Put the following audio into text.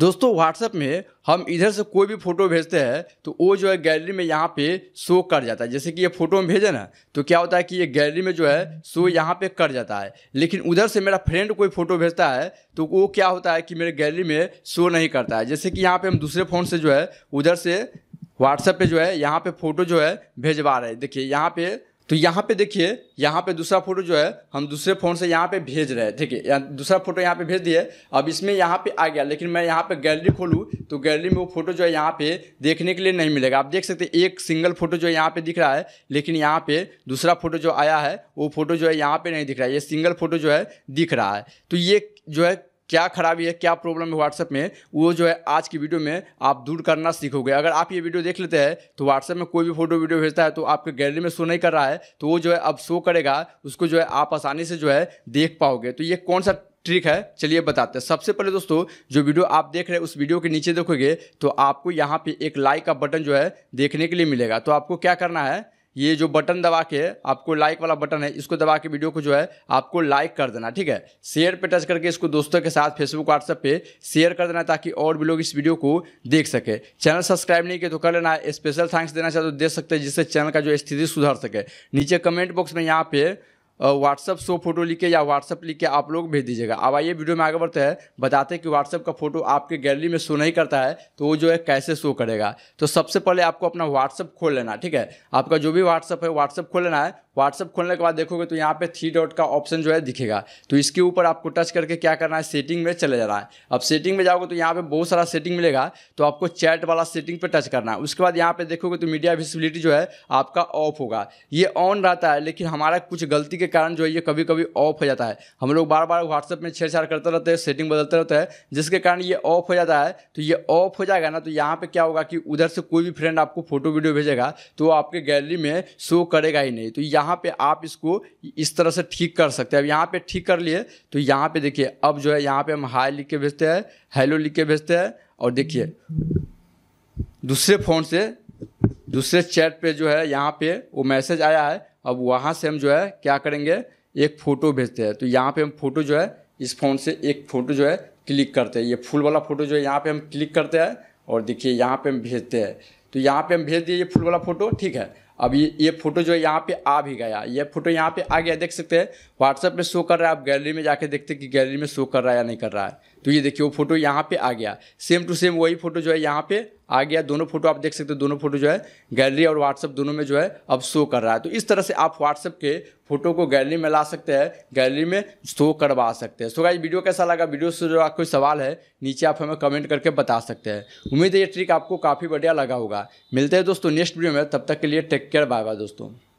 दोस्तों व्हाट्सएप में हम इधर से कोई भी फ़ोटो भेजते हैं तो वो जो है गैलरी में यहाँ पे शो कर जाता है जैसे कि ये फ़ोटो हम भेजे ना तो क्या होता है कि ये गैलरी में जो है शो यहाँ पे कर जाता है लेकिन उधर से मेरा फ्रेंड कोई फ़ोटो भेजता है तो वो क्या होता है कि मेरे गैलरी में शो नहीं करता है जैसे कि यहाँ पर हम दूसरे फ़ोन से जो है उधर से व्हाट्सएप पर जो है यहाँ पर फ़ोटो जो है भेजवा रहे हैं देखिए यहाँ पर तो यहाँ पे देखिए यहाँ पे दूसरा फोटो जो है हम दूसरे फ़ोन से यहाँ पे भेज रहे हैं ठीक है यहाँ दूसरा फोटो यहाँ पे भेज दिए अब इसमें यहाँ पे आ गया लेकिन मैं यहाँ पे गैलरी खोलूँ तो गैलरी में वो फोटो जो है यहाँ पे देखने के लिए नहीं मिलेगा आप देख सकते हैं एक सिंगल फोटो जो है यहाँ पर दिख रहा है लेकिन यहाँ पर दूसरा फोटो जो आया है वो फोटो जो है यहाँ पर नहीं दिख रहा है ये सिंगल फोटो जो है दिख रहा है तो ये जो है क्या खराबी है क्या प्रॉब्लम है व्हाट्सएप में वो जो है आज की वीडियो में आप दूर करना सीखोगे अगर आप ये वीडियो देख लेते हैं तो व्हाट्सएप में कोई भी फोटो वीडियो भेजता है तो आपके गैलरी में शो नहीं कर रहा है तो वो जो है अब शो करेगा उसको जो है आप आसानी से जो है देख पाओगे तो ये कौन सा ट्रिक है चलिए बताते हैं सबसे पहले दोस्तों जो वीडियो आप देख रहे हैं उस वीडियो के नीचे देखोगे तो आपको यहाँ पे एक लाइक का बटन जो है देखने के लिए मिलेगा तो आपको क्या करना है ये जो बटन दबा के आपको लाइक वाला बटन है इसको दबा के वीडियो को जो है आपको लाइक कर देना ठीक है शेयर पे टच करके इसको दोस्तों के साथ फेसबुक व्हाट्सएप पे शेयर कर देना ताकि और भी लोग इस वीडियो को देख सके चैनल सब्सक्राइब नहीं किया तो कर लेना स्पेशल थैंक्स देना चाहते तो दे सकते हैं जिससे चैनल का जो स्थिति सुधर सके नीचे कमेंट बॉक्स में यहाँ पे व्हाट्सअप शो फोटो लिख के या व्हाट्सअप लिख के आप लोग भेज दीजिएगा अब आइए वीडियो में आगे बढ़ते हैं बताते हैं कि व्हाट्सअप का फोटो आपके गैलरी में शो नहीं करता है तो वो जो है कैसे शो करेगा तो सबसे पहले आपको अपना व्हाट्सअप खोल लेना ठीक है आपका जो भी व्हाट्सअप है व्हाट्सअप खोल लेना है व्हाट्सअप खोलने के बाद देखोगे तो यहाँ पे थ्री डॉट का ऑप्शन जो है दिखेगा तो इसके ऊपर आपको टच करके क्या करना है सेटिंग में चले जाना है अब सेटिंग में जाओगे तो यहाँ पे बहुत सारा सेटिंग मिलेगा तो आपको चैट वाला सेटिंग पे टच करना है उसके बाद यहाँ पे देखोगे तो मीडिया विजिबिलिटी जो है आपका ऑफ होगा ये ऑन रहता है लेकिन हमारा कुछ गलती के कारण जो है ये कभी कभी ऑफ हो जाता है हम लोग बार बार व्हाट्सअप में छेड़छाड़ करते रहते हैं सेटिंग बदलते रहते हैं जिसके कारण ये ऑफ हो जाता है तो ये ऑफ हो जाएगा ना तो यहाँ पर क्या होगा कि उधर से कोई भी फ्रेंड आपको फोटो वीडियो भेजेगा तो आपके गैलरी में शो करेगा ही नहीं तो यहाँ पे आप इसको इस तरह से ठीक कर सकते हैं अब यहाँ पे ठीक कर लिए तो यहाँ पे देखिए अब जो है यहाँ पे हम हाई लिख के भेजते हैं हेलो लिख के भेजते हैं और देखिए दूसरे फ़ोन से दूसरे चैट पे जो है यहाँ पे वो मैसेज आया है अब वहाँ से हम जो है क्या करेंगे एक फ़ोटो भेजते हैं तो यहाँ पे हम फोटो जो है इस फ़ोन से एक फ़ोटो जो है क्लिक करते हैं ये फूल वाला फ़ोटो जो है यहाँ पर हम क्लिक करते हैं और देखिए यहाँ पर हम भेजते हैं तो यहाँ पे हम भेज दिए ये फूल वाला फ़ोटो ठीक है अब ये ये फोटो जो है यहाँ पे आ भी गया ये फोटो यहाँ पे आ गया देख सकते हैं व्हाट्सएप में शो कर रहा है आप गैलरी में जाके देखते हैं कि गैलरी में शो कर रहा है या नहीं कर रहा है तो ये देखिए वो फोटो यहाँ पे आ गया सेम टू सेम वही फोटो जो है यहाँ पे आ गया दोनों फोटो आप देख सकते हो दोनों फोटो जो है गैलरी और व्हाट्सअप दोनों में जो है अब शो कर रहा है तो इस तरह से आप व्हाट्सअप के फोटो को गैलरी में ला सकते हैं गैलरी में शो करवा सकते हैं सो गाइस वीडियो कैसा लगा वीडियो से जो कोई सवाल है नीचे आप हमें कमेंट करके बता सकते हैं उम्मीद है ये ट्रिक आपको काफ़ी बढ़िया लगा होगा मिलते हैं दोस्तों नेक्स्ट वीडियो में तब तक के लिए take take care bye bye दोस्तों